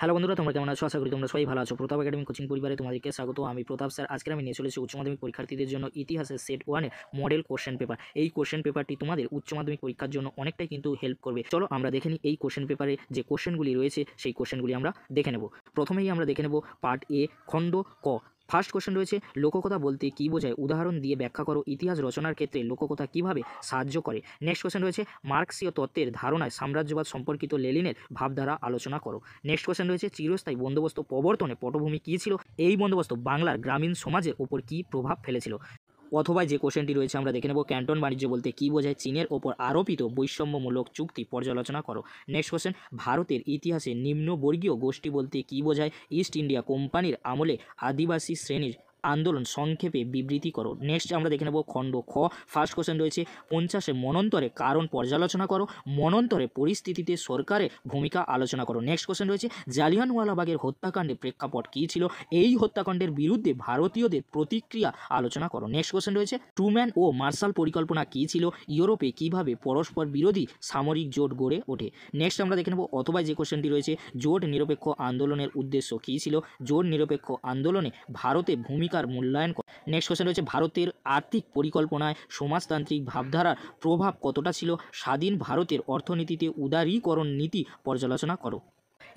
hello বন্ধুরা তোমরা কেমন আছো আশা করি তোমরা সবাই ভালো আছো প্রতাপ একাডেমি কোচিং পরিবারে তোমাদেরকে স্বাগত আমি প্রতাপ স্যার আজকে আমি নিয়ে চলেছি উচ্চ মাধ্যমিক পরীক্ষার্থীদের জন্য ইতিহাসের সেট ওয়ানে মডেল কোশ্চেন পেপার এই কোশ্চেন পেপারটি তোমাদের উচ্চ মাধ্যমিক পরীক্ষার জন্য অনেকটাই কিন্তু হেল্প করবে চলো আমরা দেখে এই কোশ্চেন পেপারে যে কোশ্চেনগুলি রয়েছে সেই কোশ্চেনগুলি আমরা দেখে নেব প্রথমেই আমরা দেখে নেব পার্ট এ খণ্ড ক ফার্স্ট কোশ্চেন রয়েছে লোককথা বলতে কী বোঝায় উদাহরণ দিয়ে ব্যাখ্যা করো ইতিহাস রচনার ক্ষেত্রে লোককথা কীভাবে সাহায্য করে নেক্সট কোশ্চেন রয়েছে মার্কসীয় তত্ত্বের ধারণায় সাম্রাজ্যবাদ সম্পর্কিত লেলিনের ভাবধারা আলোচনা করো নেক্সট কোশ্চেন রয়েছে চিরস্থায়ী বন্দোবস্ত প্রবর্তনে পটভূমি কী ছিল এই বন্দোবস্ত বাংলার গ্রামীণ সমাজের ওপর কী প্রভাব ফেলেছিল অথবা যে কোশ্চেনটি রয়েছে আমরা দেখে নেব ক্যান্টন বাণিজ্য বলতে কী বোঝায় চীনের ওপর আরোপিত বৈষম্যমূলক চুক্তি পর্যালোচনা করো নেক্সট কোশ্চেন ভারতের ইতিহাসে নিম্নবর্গীয় গোষ্ঠী বলতে কী বোঝায় ইস্ট ইন্ডিয়া কোম্পানির আমলে আদিবাসী শ্রেণীর আন্দোলন সংক্ষেপে বিবৃতি করো নেক্সট আমরা দেখে নেব খণ্ড খ ফার্স্ট কোশ্চেন রয়েছে পঞ্চাশে মনন্তরে কারণ পর্যালোচনা করো মনন্তরে পরিস্থিতিতে সরকারের ভূমিকা আলোচনা করো নেক্সট কোশ্চেন রয়েছে জালিয়ানওয়ালাবাগের হত্যাকাণ্ডে প্রেক্ষাপট কী ছিল এই হত্যাকাণ্ডের বিরুদ্ধে ভারতীয়দের প্রতিক্রিয়া আলোচনা করো নেক্সট কোশ্চেন রয়েছে ট্রুম্যান ও মার্শাল পরিকল্পনা কী ছিল ইউরোপে কিভাবে পরস্পর বিরোধী সামরিক জোট গড়ে ওঠে নেক্সট আমরা দেখে নেব অথবা যে কোশ্চেনটি রয়েছে জোট নিরপেক্ষ আন্দোলনের উদ্দেশ্য কী ছিল জোট নিরপেক্ষ আন্দোলনে ভারতে ভূমিকা ভূমিকার মূল্যায়ন নেক্সট কোশ্চেন রয়েছে ভারতের আর্থিক পরিকল্পনায় সমাজতান্ত্রিক ভাবধারার প্রভাব কতটা ছিল স্বাধীন ভারতের অর্থনীতিতে উদারীকরণ নীতি পর্যালোচনা করো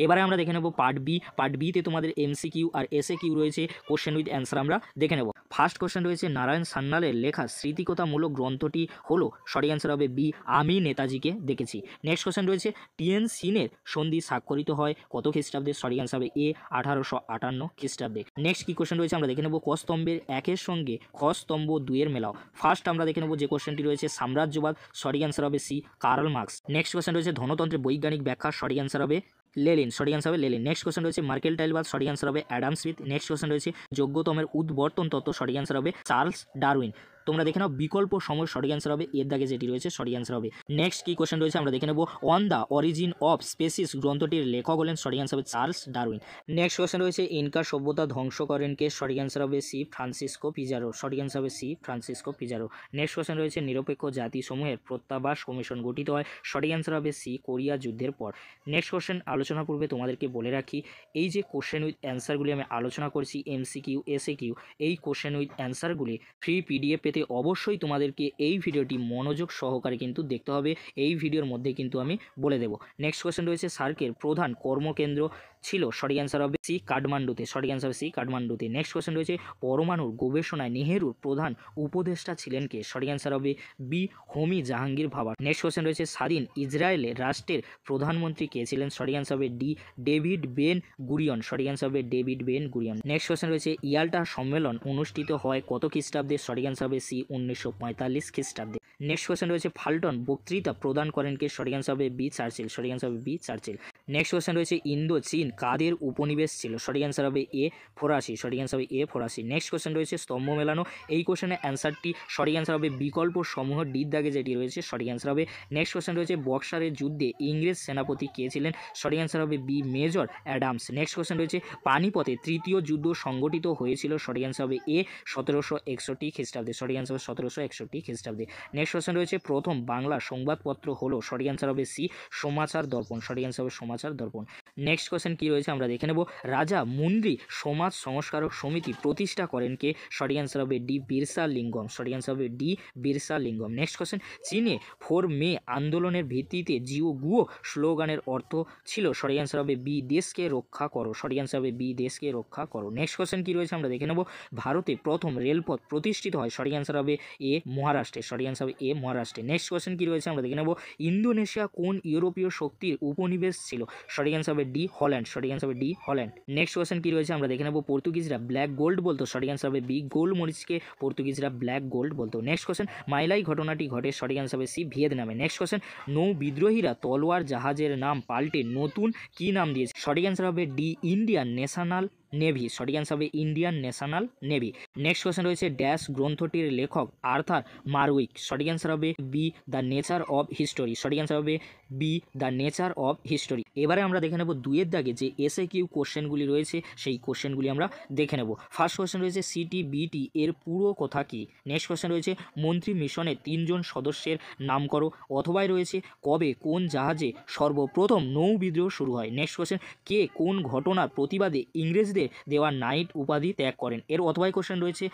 এবারে আমরা দেখে নেব পার্ট বি পার্ট বিতে তোমাদের এমসিকিউ আর এসএ কিউ রয়েছে কোশ্চেন উইথ অ্যান্সার আমরা দেখে নেব ফার্স্ট কোশ্চেন রয়েছে নারায়ণ সান্নালের লেখা স্মৃতিকতামূলক গ্রন্থটি হলো সরি অ্যান্সার হবে বি আমি নেতাজিকে দেখেছি নেক্সট কোশ্চেন রয়েছে টিএন সিনের সন্ধি স্বাক্ষরিত হয় কত খ্রিস্টাব্দে সরি অ্যান্সার হবে এ আঠারোশো আটান্ন খ্রিস্টাব্দে নেক্সট কী কোশ্চেন রয়েছে আমরা দেখে নেব কস্তম্ভের একের সঙ্গে খস্তম্ভ দুইয়ের মেলাও ফার্স্ট আমরা দেখে নেব যে কোশ্চেনটি রয়েছে সাম্রাজ্যবাদ সরি অ্যান্সার হবে C Karl Marx next question রয়েছে ধনতন্ত্রের বৈজ্ঞানিক ব্যাখ্যা সরি অ্যান্সার হবে লেলিন সঠিক অ্যান্সার হবে লেলিন নেক্সট কোশ্চেন রয়েছে মার্কেল টাইলবাদ সঠিক অ্যান্সার হবে অ্যাডাম স্মিথ নেক্সট কোশ্চেন রয়েছে যোগ্যতমের উদ্বর্তন তত্ত্ব সঠিক অ্যান্সার হবে চার্লস ডারউইন তোমরা দেখে নাও বিকল্প সময় সঠিক অ্যান্সার হবে এর দাগে যেটি রয়েছে সঠিক অ্যান্সার হবে নেক্সট কি কোশ্চেন রয়েছে আমরা দেখে নেব on the origin of species গ্রন্থটির লেখক হলেন সঠিক অ্যান্সার হবে চার্লস ডারউইন নেক্সট কোয়েশ্চেন রয়েছে ইনকা সভ্যতা ধ্বংস করেন কে সঠিক অ্যান্সার হবে সি ফ্রান্সিসকো পিজারো সঠিক অ্যান্সার হবে C Francisco Pizarro next question রয়েছে নিরপেক্ষ জাতিসমূহের প্রত্যাবাস কমিশন গঠিত হয় সঠিক অ্যান্সার হবে সি কোরিয়া যুদ্ধের পর নেক্সট কোশ্চেন আলোচনা পূর্বে তোমাদেরকে বলে রাখি এই যে কোশ্চেন উইথ অ্যান্সারগুলি আমি আলোচনা করছি এমসিকিউ এসএ কিউ এই কোশ্চেন উইথ অ্যান্সারগুলি ফ্রি পিডিএফ ভিডিওতে অবশ্যই তোমাদেরকে এই ভিডিওটি মনোযোগ সহকারে কিন্তু দেখতে হবে এই ভিডিওর মধ্যে কিন্তু আমি বলে দেব নেক্সট কোয়েশ্চেন রয়েছে সার্কের প্রধান কর্মকেন্দ্র ছিল সরি অ্যান্সার হবে সি কাঠমান্ডুতে সরি অ্যান্সার সি কাঠমান্ডুতে নেক্সট কোয়েশ্চেন রয়েছে পরমাণুর গবেষণায় নেহেরুর প্রধান উপদেষ্টা ছিলেন কে সরি অ্যান্সার হবে B Homi Jahangir Bhabha next question রয়েছে স্বাধীন ইসরায়েলের রাষ্ট্রের প্রধানমন্ত্রী কে ছিলেন সরি অ্যান্সার হবে ডি ডেভিড বেন গুরিয়ন সরি অ্যান্সার হবে David Ben Gurion next question রয়েছে ইয়াল্টা সম্মেলন অনুষ্ঠিত হয় কত খ্রিস্টাব্দে সরি অ্যান্সার হবে সি উনিশশো পঁয়তাল্লিশ খ্রিস্টাব্দে নেক্সট কোয়েশ্চেন রয়েছে ফাল্টন বক্তৃতা প্রদান করেন কে সরি অ্যান্সার হবে বি চার্চিল সরি অ্যান্সার হবে বি চার্চিল নেক্সট কোয়েশ্চেন রয়েছে ইন্দো চীন কাদের উপনিবেশ ছিল সঠিক অ্যান্সার হবে এ ফরাসি সঠিক অ্যান্সার হবে এ ফরাসি নেক্সট কোয়েশ্চেন রয়েছে স্তম্ভ মেলানো এই কোয়েশ্চেনের অ্যান্সারটি সঠিক অ্যান্সার হবে বিকল্প সমূহ ডির দাগে যেটি রয়েছে সঠিক অ্যান্সার হবে নেক্সট কোয়েশ্চেন রয়েছে বক্সারের যুদ্ধে ইংরেজ সেনাপতি কে ছিলেন সঠিক অ্যান্সার হবে B major Adams next question রয়েছে পানিপথে তৃতীয় যুদ্ধ সংগঠিত হয়েছিল সঠিক অ্যান্সার হবে এ সতেরোশো একষট্টি খ্রিস্টাব্দে সঠিক অ্যান্সার হবে সতেরোশো একষট্টি খ্রিস্টাব্দে নেক্সট কোয়েশ্চেন রয়েছে প্রথম বাংলা সংবাদপত্র হলো সঠিক অ্যান্সার হবে সি সমাচার দর্পণ সঠিক অ্যান্সার হবে সমাজ সমাচার দর্পণ নেক্সট কোয়েশ্চেন কি রয়েছে আমরা দেখে নেব রাজা মুন্দ্রি সমাজ সংস্কারক সমিতি প্রতিষ্ঠা করেন কে সঠিক অ্যান্সার হবে ডি বিরসা লিঙ্গম সঠিক অ্যান্সার হবে D Birsa Lingam next question চীনে ফোর মে আন্দোলনের ভিত্তিতে জিও গুও স্লোগানের অর্থ ছিল সঠিক অ্যান্সার হবে বি দেশকে রক্ষা করো সঠিক অ্যান্সার হবে বি দেশকে রক্ষা করো নেক্সট কোয়েশ্চেন কি রয়েছে আমরা দেখে নেব ভারতে প্রথম রেলপথ প্রতিষ্ঠিত হয় সঠিক অ্যান্সার হবে এ মহারাষ্ট্রে সঠিক অ্যান্সার হবে এ মহারাষ্ট্রে নেক্সট কোয়েশ্চেন কি রয়েছে আমরা দেখে নেব ইন্দোনেশিয়া কোন ইউরোপীয় শক্তির উপনিবেশ ছিল ছিল সঠিক অ্যান্সার হবে ডি হল্যান্ড সঠিক অ্যান্সার হবে ডি হল্যান্ড নেক্সট কোয়েশন কী রয়েছে আমরা দেখে নেব পর্তুগিজরা ব্ল্যাক গোল্ড বলতো সঠিক অ্যান্সার হবে বি মরিচকে পর্তুগিজরা ব্ল্যাক গোল্ড বলতো নেক্সট কোয়েশন মাইলাই ঘটনাটি ঘটে সঠিক অ্যান্সার হবে সি ভিয়েতনামে নেক্সট কোয়েশন নৌ বিদ্রোহীরা তলোয়ার জাহাজের নাম পাল্টে নতুন কি নাম দিয়েছে সঠিক অ্যান্সার হবে ডি ইন্ডিয়ান ন্যাশনাল নেভি সঠিক অ্যান্সার হবে Indian National Navy next question রয়েছে ড্যাশ গ্রন্থটির লেখক আর্থার মারউইক সঠিক অ্যান্সার হবে B the nature of history সঠিক অ্যান্সার হবে B the nature of history এবারে আমরা দেখে নেব দুয়ের দাগে যে এসে কিউ কোশ্চেনগুলি রয়েছে সেই কোশ্চেনগুলি আমরা দেখে নেব ফার্স্ট কোশ্চেন রয়েছে সিটি বিটি এর পুরো কথা কি নেক্সট কোশ্চেন রয়েছে মন্ত্রী মিশনের তিনজন সদস্যের নাম করো অথবাই রয়েছে কবে কোন জাহাজে সর্বপ্রথম নৌ বিদ্রোহ শুরু হয় নেক্সট কোশ্চেন কে কোন ঘটনার প্রতিবাদে ইংরেজদের যুদ্ধে দেওয়া নাইট উপাধি ত্যাগ করেন এর অথবাই কোশ্চেন রয়েছে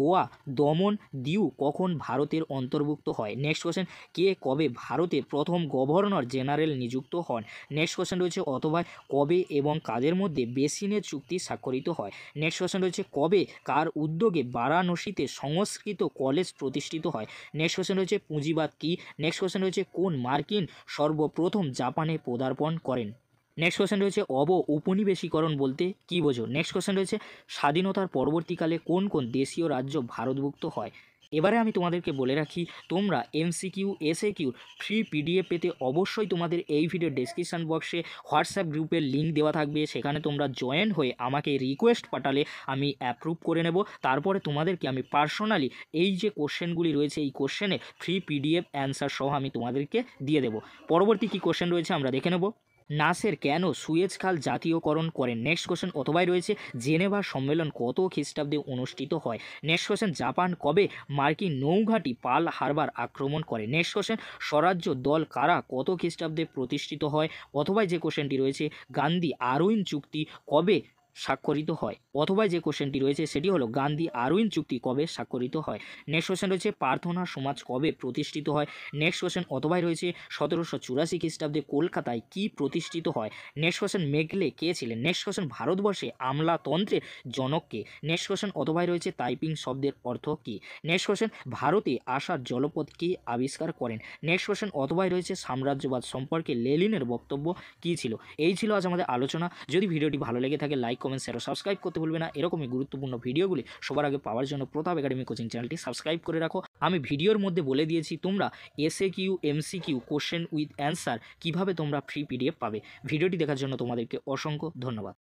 গোয়া দমন দিউ কখন ভারতের অন্তর্ভুক্ত হয় নেক্সট কোশ্চেন কে কবে ভারতে প্রথম গভর্নর জেনারেল নিযুক্ত হন নেক্সট কোশ্চেন রয়েছে অথবা কবে এবং কাদের মধ্যে বেসিনের চুক্তি স্বাক্ষরিত হয় নেক্সট কোশ্চেন রয়েছে কবে কার উদ্যোগে বারাণসীতে সংস্কৃত কলেজ প্রতিষ্ঠিত হয় নেক্সট কোশ্চেন রয়েছে পুঁজিবাদ কী নেক্সট কোশ্চেন রয়েছে কোন মার্কিন সর্বপ্রথম জাপানে পদার্পণ করেন নেক্সট কোশ্চেন রয়েছে অব উপনিবেশীকরণ বলতে কি বোঝো নেক্সট কোশ্চেন রয়েছে স্বাধীনতার পরবর্তীকালে কোন কোন দেশীয় রাজ্য ভারতভুক্ত হয় এবারে আমি তোমাদেরকে বলে রাখি তোমরা MCQ SAQ free PDF পেতে অবশ্যই তোমাদের এই ভিডিও ডিসক্রিপশান বক্সে হোয়াটসঅ্যাপ গ্রুপের লিঙ্ক দেওয়া থাকবে সেখানে তোমরা জয়েন হয়ে আমাকে রিকোয়েস্ট পাঠালে আমি অ্যাপ্রুভ করে নেব তারপরে তোমাদেরকে আমি পার্সোনালি এই যে কোশ্চেনগুলি রয়েছে এই কোশ্চেনে ফ্রি পিডিএফ অ্যান্সার সহ আমি তোমাদেরকে দিয়ে দেব পরবর্তী কী কোশ্চেন রয়েছে আমরা দেখে নেব নাসের কেন সুয়েজ খাল জাতীয়করণ করেন নেক্সট কোয়েশন অথবাই রয়েছে জেনেভা সম্মেলন কত খ্রিস্টাব্দে অনুষ্ঠিত হয় নেক্সট কোয়েশন জাপান কবে মার্কিন নৌঘাটি পাল হারবার আক্রমণ করে নেক্সট কোয়েশন স্বরাজ্য দল কারা কত খ্রিস্টাব্দে প্রতিষ্ঠিত হয় অথবা যে কোশ্চেনটি রয়েছে গান্ধী আরউইন চুক্তি কবে স্বাক্ষরিত হয় অথবা যে কোশ্চেনটি রয়েছে সেটি হলো গান্ধী আরউইন চুক্তি কবে স্বাক্ষরিত হয় নেক্সট কোশ্চেন রয়েছে প্রার্থনা সমাজ কবে প্রতিষ্ঠিত হয় নেক্সট কোশ্চেন অথবাই রয়েছে সতেরোশো চুরাশি খ্রিস্টাব্দে কলকাতায় কি প্রতিষ্ঠিত হয় নেক্সট কোশ্চেন মেঘলে কে ছিলেন নেক্সট কোশ্চেন ভারতবর্ষে আমলাতন্ত্রের জনককে নেক্সট কোশ্চেন অথবাই রয়েছে টাইপিং শব্দের অর্থ কী নেক্সট কোশ্চেন ভারতে আসার জলপথ কী আবিষ্কার করেন নেক্সট কোশ্চেন অথবাই রয়েছে সাম্রাজ্যবাদ সম্পর্কে লেলিনের বক্তব্য কী ছিল এই ছিল আজ আমাদের আলোচনা যদি ভিডিওটি ভালো লেগে থাকে লাইক কমেন্ট শেয়ার সাবস্ক্রাইব করতে ভুলবে না এরকমই গুরুত্বপূর্ণ ভিডিওগুলি সবার আগে পাওয়ার জন্য প্রতাপ একাডেমি কোচিং চ্যানেলটি সাবস্ক্রাইব করে রাখো আমি ভিডিওর মধ্যে বলে দিয়েছি তোমরা SAQ MCQ question with answer কীভাবে তোমরা ফ্রি পিডিএফ পাবে ভিডিওটি দেখার জন্য তোমাদেরকে অসংখ্য ধন্যবাদ